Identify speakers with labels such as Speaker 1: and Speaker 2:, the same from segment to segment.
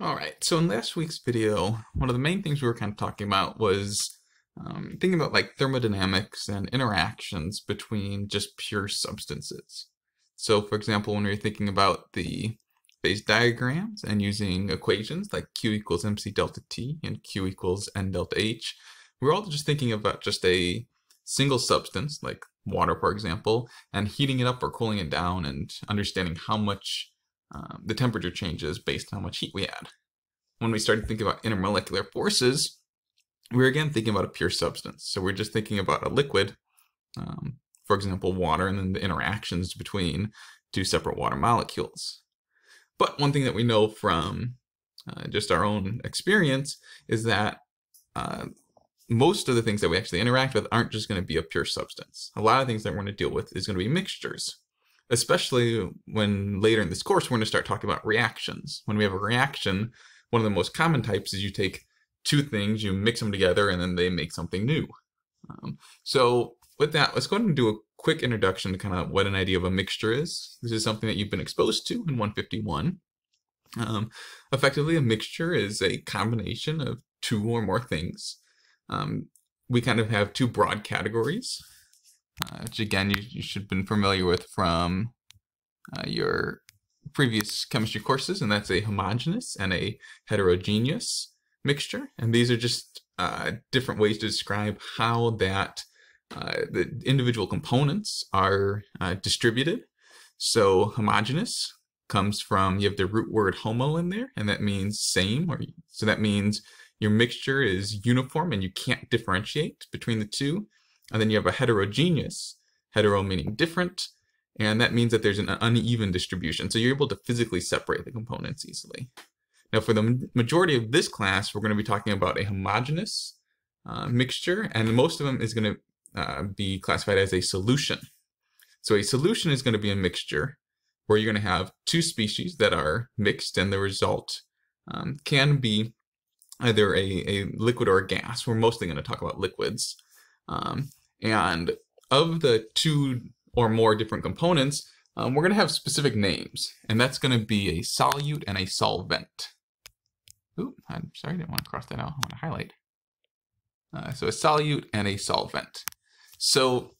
Speaker 1: All right, so in last week's video, one of the main things we were kind of talking about was um, thinking about like thermodynamics and interactions between just pure substances. So for example, when we are thinking about the phase diagrams and using equations like Q equals MC delta T and Q equals N delta H, we we're all just thinking about just a single substance like water, for example, and heating it up or cooling it down and understanding how much um, the temperature changes based on how much heat we add. When we started thinking about intermolecular forces, we were again thinking about a pure substance. So we're just thinking about a liquid, um, for example, water, and then the interactions between two separate water molecules. But one thing that we know from uh, just our own experience is that uh, most of the things that we actually interact with aren't just going to be a pure substance. A lot of things that we're going to deal with is going to be mixtures especially when later in this course we're going to start talking about reactions. When we have a reaction, one of the most common types is you take two things, you mix them together, and then they make something new. Um, so with that, let's go ahead and do a quick introduction to kind of what an idea of a mixture is. This is something that you've been exposed to in 151. Um, effectively, a mixture is a combination of two or more things. Um, we kind of have two broad categories uh, which again you, you should have been familiar with from uh, your previous chemistry courses, and that's a homogeneous and a heterogeneous mixture. And these are just uh, different ways to describe how that uh, the individual components are uh, distributed. So homogeneous comes from you have the root word homo in there, and that means same, or so that means your mixture is uniform and you can't differentiate between the two. And then you have a heterogeneous, hetero meaning different, and that means that there's an uneven distribution. So you're able to physically separate the components easily. Now for the majority of this class, we're going to be talking about a homogeneous uh, mixture, and most of them is going to uh, be classified as a solution. So a solution is going to be a mixture where you're going to have two species that are mixed, and the result um, can be either a, a liquid or a gas. We're mostly going to talk about liquids. Um, and of the two or more different components, um, we're going to have specific names, and that's going to be a solute and a solvent. Oop, I'm sorry, I didn't want to cross that out. I want to highlight. Uh, so a solute and a solvent. So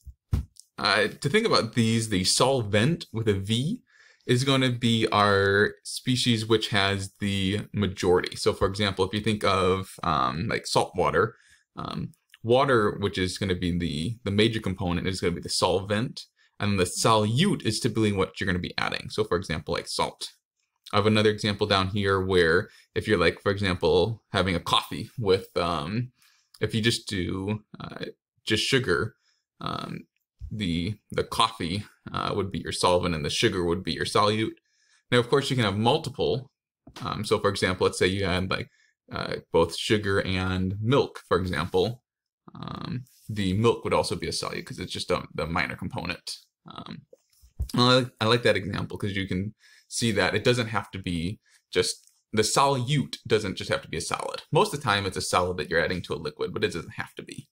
Speaker 1: uh, to think about these, the solvent with a V is going to be our species which has the majority. So for example, if you think of um, like salt water, um, water, which is going to be the, the major component, is going to be the solvent. And the solute is typically what you're going to be adding. So for example, like salt. I have another example down here where if you're like, for example, having a coffee with, um, if you just do uh, just sugar, um, the the coffee uh, would be your solvent and the sugar would be your solute. Now, of course, you can have multiple. Um, so, for example, let's say you had like uh, both sugar and milk, for example. Um, the milk would also be a solute because it's just a, the minor component. Um, I, like, I like that example because you can see that it doesn't have to be just the solute doesn't just have to be a solid. Most of the time, it's a solid that you're adding to a liquid, but it doesn't have to be.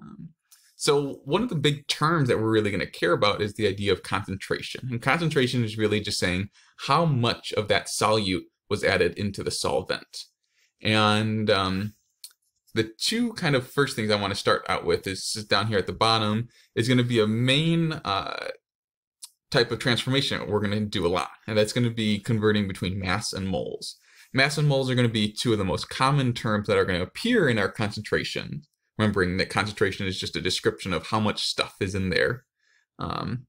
Speaker 1: Um, so one of the big terms that we're really going to care about is the idea of concentration. And concentration is really just saying how much of that solute was added into the solvent. And um, the two kind of first things I want to start out with is just down here at the bottom is going to be a main uh, type of transformation we're going to do a lot, and that's going to be converting between mass and moles. Mass and moles are going to be two of the most common terms that are going to appear in our concentration. Remembering that concentration is just a description of how much stuff is in there. Um,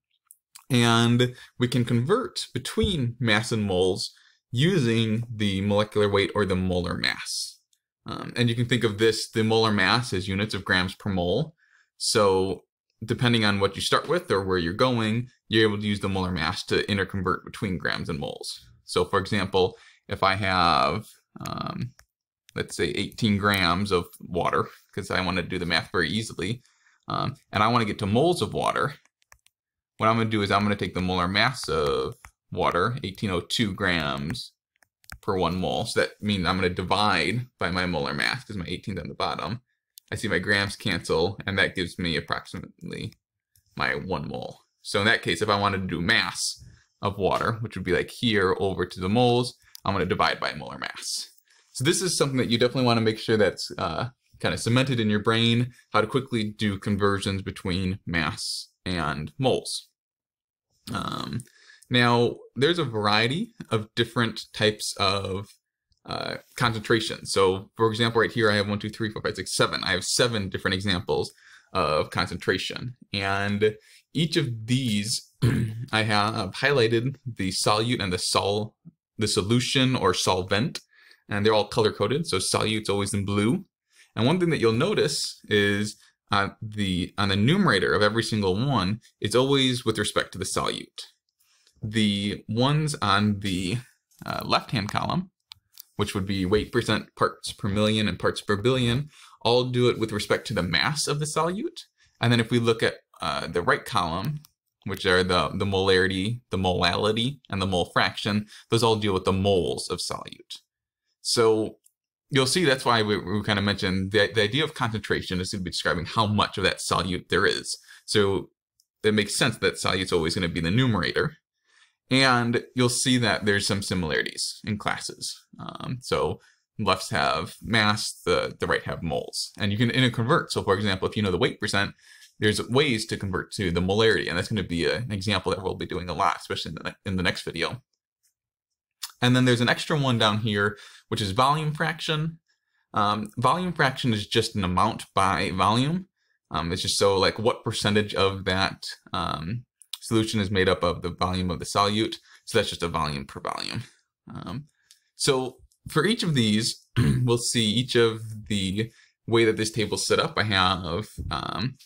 Speaker 1: and we can convert between mass and moles using the molecular weight or the molar mass. Um, and you can think of this, the molar mass as units of grams per mole. So depending on what you start with or where you're going, you're able to use the molar mass to interconvert between grams and moles. So for example, if I have, um, let's say 18 grams of water, because I want to do the math very easily, um, and I want to get to moles of water, what I'm going to do is I'm going to take the molar mass of water, 1802 grams per one mole. So that means I'm going to divide by my molar mass because my 18's on the bottom. I see my grams cancel, and that gives me approximately my one mole. So in that case, if I wanted to do mass of water, which would be like here over to the moles, I'm going to divide by molar mass. So this is something that you definitely want to make sure that's uh, kind of cemented in your brain, how to quickly do conversions between mass and moles. Um, now, there's a variety of different types of uh, concentration. So, for example, right here, I have one, two, three, four, five, six, seven. I have seven different examples of concentration. And each of these, I have highlighted the solute and the sol, the solution or solvent, and they're all color coded. So solute's always in blue. And one thing that you'll notice is on uh, the on the numerator of every single one, it's always with respect to the solute the ones on the uh, left-hand column, which would be weight percent, parts per million, and parts per billion, all do it with respect to the mass of the solute. And then if we look at uh, the right column, which are the, the molarity, the molality, and the mole fraction, those all deal with the moles of solute. So you'll see that's why we, we kind of mentioned the, the idea of concentration is to be describing how much of that solute there is. So it makes sense that solute's always going to be the numerator and you'll see that there's some similarities in classes. Um, so lefts have mass, the, the right have moles. And you can convert. So for example, if you know the weight percent, there's ways to convert to the molarity. And that's going to be a, an example that we'll be doing a lot, especially in the, in the next video. And then there's an extra one down here, which is volume fraction. Um, volume fraction is just an amount by volume. Um, it's just so like what percentage of that um, solution is made up of the volume of the solute. So that's just a volume per volume. Um, so for each of these, we'll see each of the way that this is set up. I have um,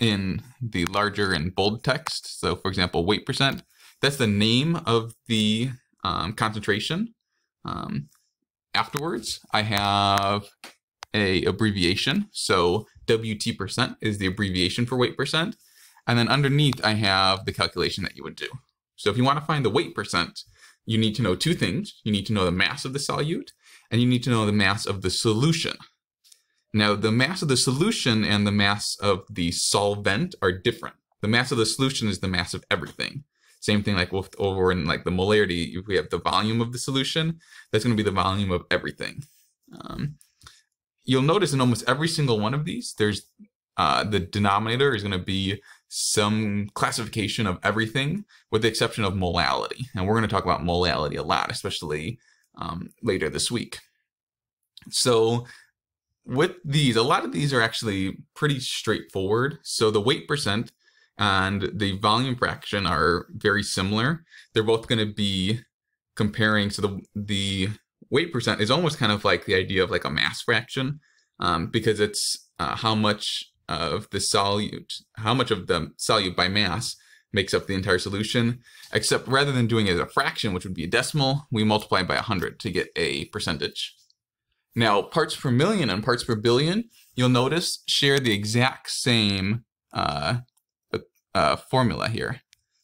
Speaker 1: in the larger and bold text. So for example, weight percent, that's the name of the um, concentration. Um, afterwards, I have a abbreviation. So WT percent is the abbreviation for weight percent. And then underneath, I have the calculation that you would do. So if you want to find the weight percent, you need to know two things. You need to know the mass of the solute, and you need to know the mass of the solution. Now, the mass of the solution and the mass of the solvent are different. The mass of the solution is the mass of everything. Same thing like with, over in like the molarity, if we have the volume of the solution, that's going to be the volume of everything. Um, you'll notice in almost every single one of these, there's uh, the denominator is going to be some classification of everything with the exception of molality. And we're going to talk about molality a lot, especially um, later this week. So with these, a lot of these are actually pretty straightforward. So the weight percent and the volume fraction are very similar. They're both going to be comparing. So the the weight percent is almost kind of like the idea of like a mass fraction um, because it's uh, how much of the solute, how much of the solute by mass makes up the entire solution, except rather than doing it as a fraction, which would be a decimal, we multiply by 100 to get a percentage. Now, parts per million and parts per billion, you'll notice, share the exact same uh, uh, formula here.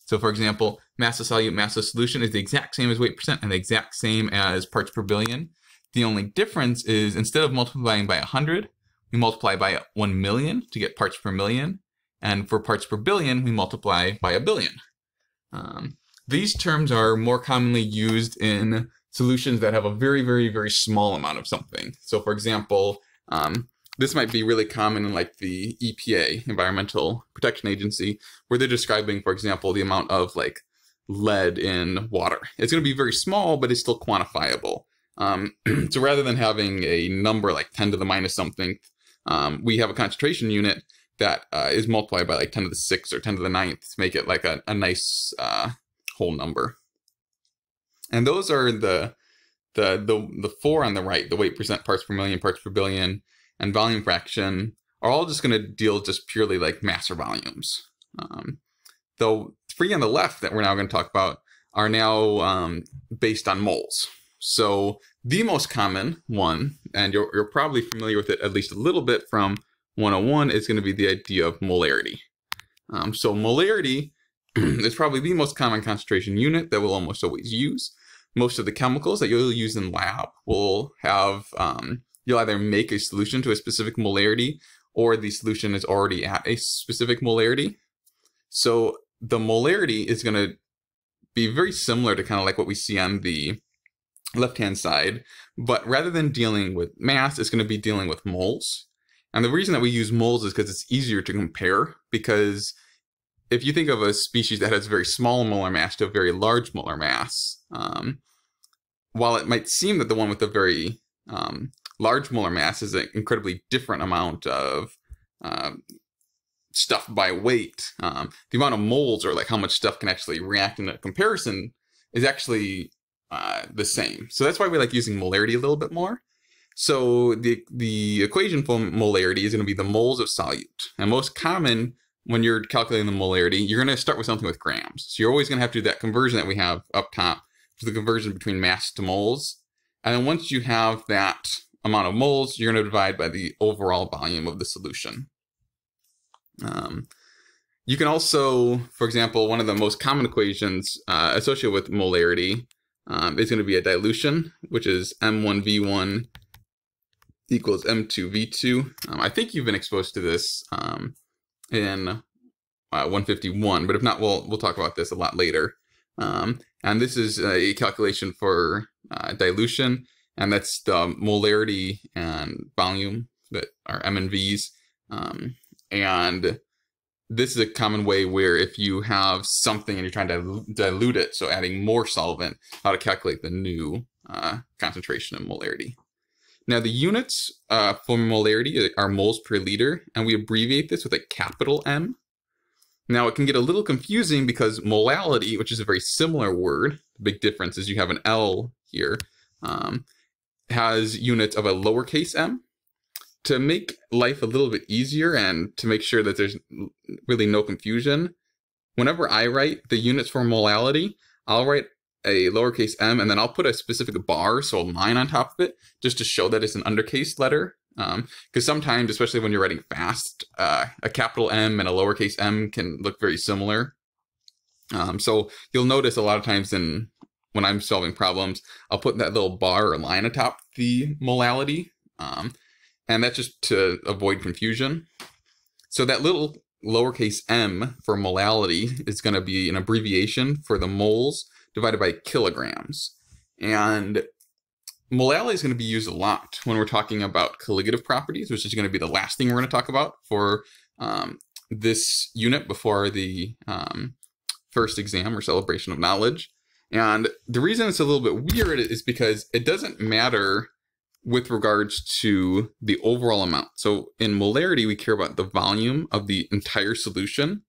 Speaker 1: So for example, mass of solute, mass of solution is the exact same as weight percent and the exact same as parts per billion. The only difference is instead of multiplying by 100, we multiply by 1 million to get parts per million. And for parts per billion, we multiply by a billion. Um, these terms are more commonly used in solutions that have a very, very, very small amount of something. So for example, um, this might be really common in like the EPA, Environmental Protection Agency, where they're describing, for example, the amount of like lead in water. It's going to be very small, but it's still quantifiable. Um, so rather than having a number like 10 to the minus something um, we have a concentration unit that uh, is multiplied by like 10 to the 6 or 10 to the 9th to make it like a, a nice uh, whole number. And those are the, the, the, the four on the right, the weight percent parts per million, parts per billion, and volume fraction are all just going to deal just purely like mass or volumes. Um, the three on the left that we're now going to talk about are now um, based on moles. So the most common one, and you're, you're probably familiar with it at least a little bit from 101, is going to be the idea of molarity. Um, so molarity is probably the most common concentration unit that we'll almost always use. Most of the chemicals that you'll use in lab will have, um, you'll either make a solution to a specific molarity or the solution is already at a specific molarity. So the molarity is going to be very similar to kind of like what we see on the left hand side. But rather than dealing with mass, it's going to be dealing with moles. And the reason that we use moles is because it's easier to compare. Because if you think of a species that has very small molar mass to a very large molar mass, um, while it might seem that the one with a very um, large molar mass is an incredibly different amount of um, stuff by weight, um, the amount of moles or like how much stuff can actually react in a comparison is actually uh, the same. So that's why we like using molarity a little bit more. So the the equation for molarity is going to be the moles of solute. And most common when you're calculating the molarity, you're going to start with something with grams. So you're always going to have to do that conversion that we have up top, to the conversion between mass to moles. And then once you have that amount of moles, you're going to divide by the overall volume of the solution. Um, you can also, for example, one of the most common equations uh, associated with molarity um, is going to be a dilution, which is M1V1 equals M2V2. Um, I think you've been exposed to this um, in uh, 151, but if not, we'll, we'll talk about this a lot later. Um, and this is a calculation for uh, dilution, and that's the molarity and volume that are M and Vs. Um, and this is a common way where if you have something and you're trying to dilute it, so adding more solvent, how to calculate the new uh, concentration of molarity. Now the units uh, for molarity are moles per liter, and we abbreviate this with a capital M. Now it can get a little confusing because molality, which is a very similar word, the big difference is you have an L here, um, has units of a lowercase m, to make life a little bit easier and to make sure that there's really no confusion, whenever I write the units for molality, I'll write a lowercase m and then I'll put a specific bar, so a line on top of it, just to show that it's an undercase letter. Because um, sometimes, especially when you're writing fast, uh, a capital M and a lowercase m can look very similar. Um, so you'll notice a lot of times in when I'm solving problems, I'll put that little bar or line atop the molality um, and that's just to avoid confusion. So that little lowercase m for molality is going to be an abbreviation for the moles divided by kilograms. And molality is going to be used a lot when we're talking about colligative properties, which is going to be the last thing we're going to talk about for um, this unit before the um, first exam or celebration of knowledge. And the reason it's a little bit weird is because it doesn't matter with regards to the overall amount. So in molarity, we care about the volume of the entire solution.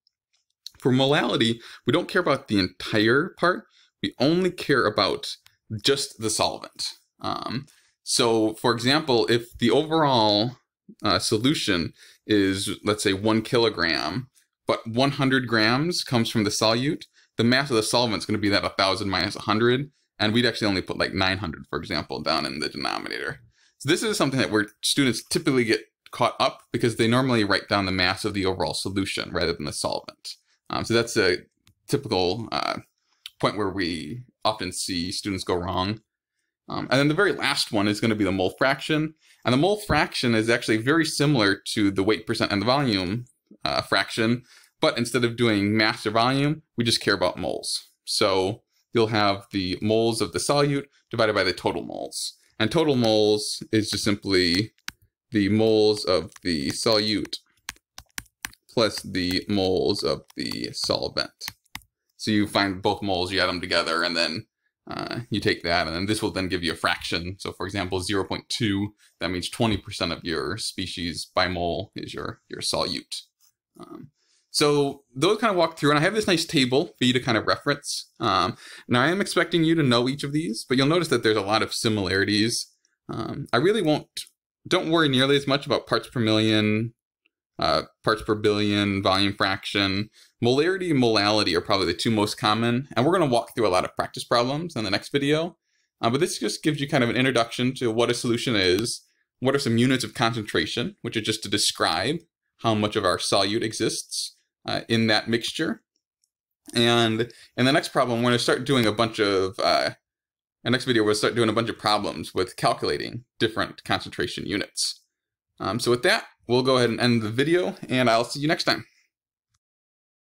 Speaker 1: For molality, we don't care about the entire part. We only care about just the solvent. Um, so for example, if the overall uh, solution is, let's say, one kilogram, but 100 grams comes from the solute, the mass of the solvent is going to be that 1,000 minus 100 and we'd actually only put like 900 for example down in the denominator so this is something that where students typically get caught up because they normally write down the mass of the overall solution rather than the solvent um, so that's a typical uh, point where we often see students go wrong um, and then the very last one is going to be the mole fraction and the mole fraction is actually very similar to the weight percent and the volume uh, fraction but instead of doing mass or volume we just care about moles so you'll have the moles of the solute divided by the total moles. And total moles is just simply the moles of the solute plus the moles of the solvent. So you find both moles, you add them together, and then uh, you take that, and then this will then give you a fraction. So for example, 0.2, that means 20% of your species by mole is your, your solute. Um, so those kind of walk through, and I have this nice table for you to kind of reference. Um, now I am expecting you to know each of these, but you'll notice that there's a lot of similarities. Um, I really won't, don't worry nearly as much about parts per million, uh, parts per billion, volume fraction. Molarity and molality are probably the two most common, and we're going to walk through a lot of practice problems in the next video. Uh, but this just gives you kind of an introduction to what a solution is, what are some units of concentration, which are just to describe how much of our solute exists, uh, in that mixture. And in the next problem, we're going to start doing a bunch of, uh, our next video, we'll start doing a bunch of problems with calculating different concentration units. Um, so with that, we'll go ahead and end the video, and I'll see you next time.